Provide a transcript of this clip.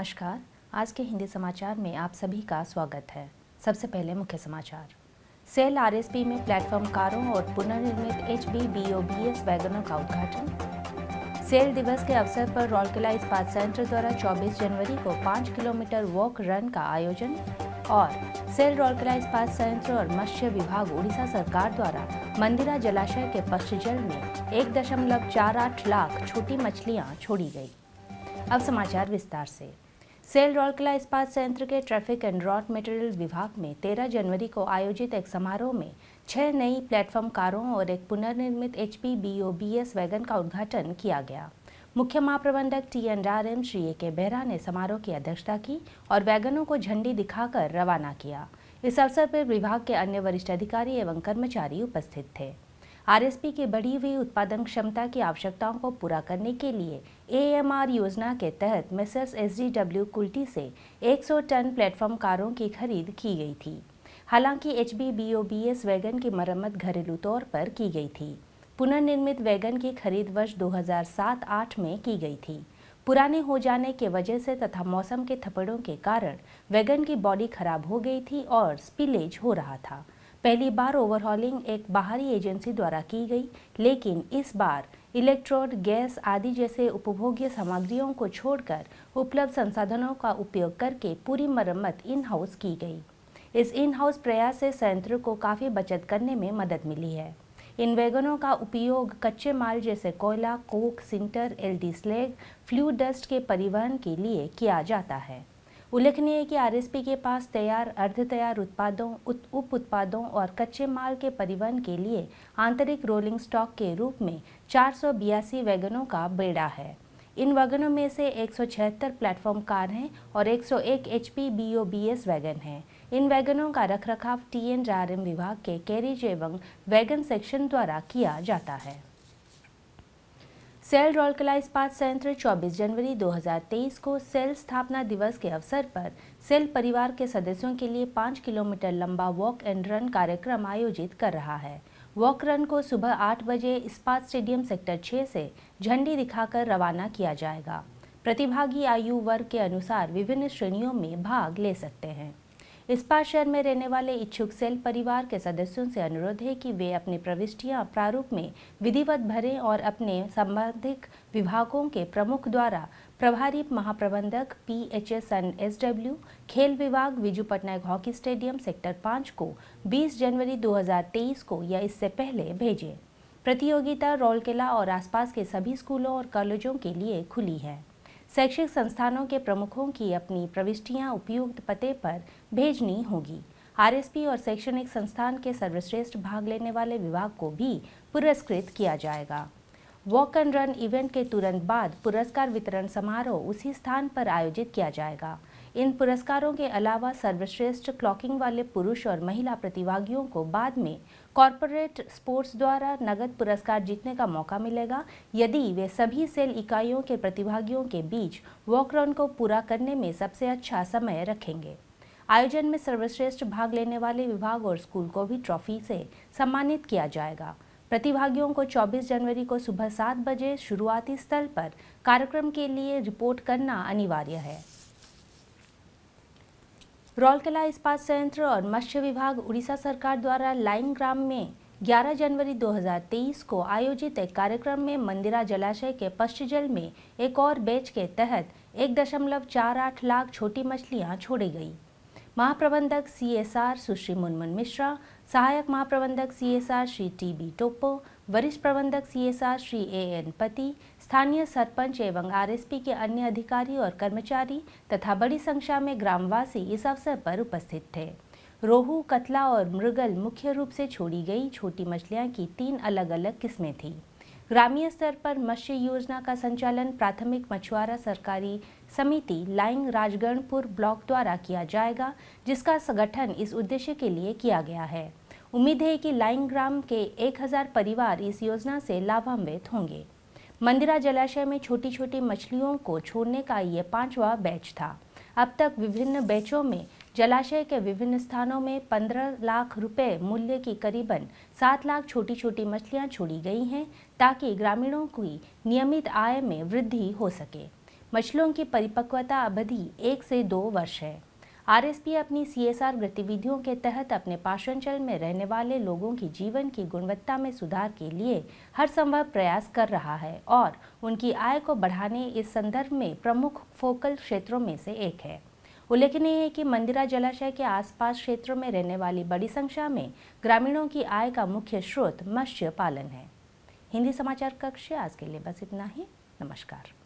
नमस्कार आज के हिंदी समाचार में आप सभी का स्वागत है सबसे पहले मुख्य समाचार सेल आरएसपी में प्लेटफॉर्म कारों और पुनर्निर्मित H B B O B S वैगनों का उद्घाटन सेल दिवस के अवसर पर रोलकिला इस्पात सेंटर द्वारा 24 जनवरी को 5 किलोमीटर वॉक रन का आयोजन और सेल रोलकिला इस्पात संयंत्र और मत्स्य विभाग उड़ीसा सरकार द्वारा मंदिरा जलाशय के जल में एक दशमलव चार आठ लाख छोटी मछलियाँ छोड़ी गई अब समाचार विस्तार से सेल रौलकला इस्पात संयंत्र के ट्रैफिक एंड रॉड मटेरियल विभाग में 13 जनवरी को आयोजित एक समारोह में छह नई प्लेटफॉर्म कारों और एक पुनर्निर्मित H P B O B S wagon का उद्घाटन किया गया मुख्य महाप्रबंधक T N M Shri A K Behera ने समारोह की अध्यक्षता की और वैगनों को झंडी दिखाकर रवाना किया इस अवसर पर विभाग के अन्य वरिष्ठ अधिकारी एवं कर्मचारी उपस्थित थे आरएसपी की बढ़ी हुई उत्पादन क्षमता की आवश्यकताओं को पूरा करने के लिए एएमआर योजना के तहत मेसर्स एसडीडब्ल्यू कुल्टी से 100 टन प्लेटफॉर्म कारों की खरीद की गई थी हालांकि एच बी वैगन की मरम्मत घरेलू तौर पर की गई थी पुनर्निर्मित वैगन की खरीद वर्ष 2007-8 में की गई थी पुराने हो जाने के वजह से तथा मौसम के थपड़ों के कारण वैगन की बॉडी खराब हो गई थी और स्पिलेज हो रहा था पहली बार ओवरहॉलिंग एक बाहरी एजेंसी द्वारा की गई लेकिन इस बार इलेक्ट्रोड गैस आदि जैसे उपभोग्य सामग्रियों को छोड़कर उपलब्ध संसाधनों का उपयोग करके पूरी मरम्मत इन हाउस की गई इस इन हाउस प्रयास से संयंत्र को काफ़ी बचत करने में मदद मिली है इन वैगनों का उपयोग कच्चे माल जैसे कोयला coke sinter LD slag flue dust के परिवहन के लिए किया जाता है उल्लेखनीय है कि आरएसपी के पास तैयार अर्ध तैयार उत्पादों उत, उप उत्पादों और कच्चे माल के परिवहन के लिए आंतरिक रोलिंग स्टॉक के रूप में चार वैगनों का बेड़ा है इन वैगनों में से एक प्लेटफॉर्म कार हैं और 101 एचपी बीओबीएस वैगन हैं इन वैगनों का रखरखाव टीएनआरएम विभाग के कैरिज एवं वैगन सेक्शन द्वारा किया जाता है सेल रोलकला इस्पात संयंत्र 24 जनवरी 2023 को सेल स्थापना दिवस के अवसर पर सेल परिवार के सदस्यों के लिए पाँच किलोमीटर लंबा वॉक एंड रन कार्यक्रम आयोजित कर रहा है वॉक रन को सुबह आठ बजे इस्पात स्टेडियम सेक्टर 6 से झंडी दिखाकर रवाना किया जाएगा प्रतिभागी आयु वर्ग के अनुसार विभिन्न श्रेणियों में भाग ले सकते हैं इस्पात शहर में रहने वाले इच्छुक सेल परिवार के सदस्यों से अनुरोध है कि वे अपनी प्रविष्टियां प्रारूप में विधिवत भरें और अपने संबंधित विभागों के प्रमुख द्वारा प्रभारी महाप्रबंधक P H S and S W खेल विभाग Biju Patnaik hockey stadium sector पाँच को 20 जनवरी 2023 को या इससे पहले भेजें प्रतियोगिता रोलकेला और आसपास के सभी स्कूलों और कॉलेजों के लिए खुली है शैक्षिक संस्थानों के प्रमुखों की अपनी प्रविष्टियां उपयुक्त पते पर भेजनी होगी आरएसपी और शैक्षणिक संस्थान के सर्वश्रेष्ठ भाग लेने वाले विभाग को भी पुरस्कृत किया जाएगा वॉक एंड रन इवेंट के तुरंत बाद पुरस्कार वितरण समारोह उसी स्थान पर आयोजित किया जाएगा इन पुरस्कारों के अलावा सर्वश्रेष्ठ क्लॉकिंग वाले पुरुष और महिला प्रतिभागियों को बाद में कॉरपोरेट स्पोर्ट्स द्वारा नगद पुरस्कार जीतने का मौका मिलेगा यदि वे सभी सेल इकाइयों के प्रतिभागियों के बीच वॉकराउंड को पूरा करने में सबसे अच्छा समय रखेंगे आयोजन में सर्वश्रेष्ठ भाग लेने वाले विभाग और स्कूल को भी ट्रॉफी से सम्मानित किया जाएगा प्रतिभागियों को 24 जनवरी को सुबह सात बजे शुरुआती स्थल पर कार्यक्रम के लिए रिपोर्ट करना अनिवार्य है रौलकला इस्पात संयंत्र और मत्स्य विभाग उड़ीसा सरकार द्वारा लाइन ग्राम में 11 जनवरी 2023 को आयोजित एक कार्यक्रम में मंदिरा जलाशय के पश्चिजल में एक और बैच के तहत एक दशमलव चार आठ लाख छोटी मछलियां छोड़ी गई महाप्रबंधक सीएसआर सुश्री मुनमुन मिश्रा सहायक महाप्रबंधक CSR Shri T B Toppo वरिष्ठ प्रबंधक सीएसआर श्री ए एन पति स्थानीय सरपंच एवं आरएसपी के अन्य अधिकारी और कर्मचारी तथा बड़ी संख्या में ग्रामवासी इस अवसर पर उपस्थित थे रोहू कतला और मृगल मुख्य रूप से छोड़ी गई छोटी मछलियाँ की तीन अलग अलग किस्में थीं ग्रामीण स्तर पर मत्स्य योजना का संचालन प्राथमिक मछुआरा सरकारी समिति लाइंग राजगणपुर ब्लॉक द्वारा किया जाएगा जिसका संगठन इस उद्देश्य के लिए किया गया है उम्मीद है कि लाइंग ग्राम के 1000 परिवार इस योजना से लाभान्वित होंगे मंदिरा जलाशय में छोटी छोटी मछलियों को छोड़ने का ये पांचवा बैच था अब तक विभिन्न बैचों में जलाशय के विभिन्न स्थानों में 15 लाख रुपए मूल्य की करीबन 7 लाख छोटी छोटी मछलियां छोड़ी गई हैं ताकि ग्रामीणों की नियमित आय में वृद्धि हो सके मछलियों की परिपक्वता अवधि एक से दो वर्ष है आरएसपी अपनी सीएसआर गतिविधियों के तहत अपने पाषाणचल में रहने वाले लोगों की जीवन की गुणवत्ता में सुधार के लिए हर संभव प्रयास कर रहा है और उनकी आय को बढ़ाने इस संदर्भ में प्रमुख फोकल क्षेत्रों में से एक है उल्लेखनीय है कि मंदिरा जलाशय के आसपास क्षेत्रों में रहने वाली बड़ी संख्या में ग्रामीणों की आय का मुख्य स्रोत मत्स्य पालन है हिंदी समाचार कक्ष आज के लिए बस इतना ही नमस्कार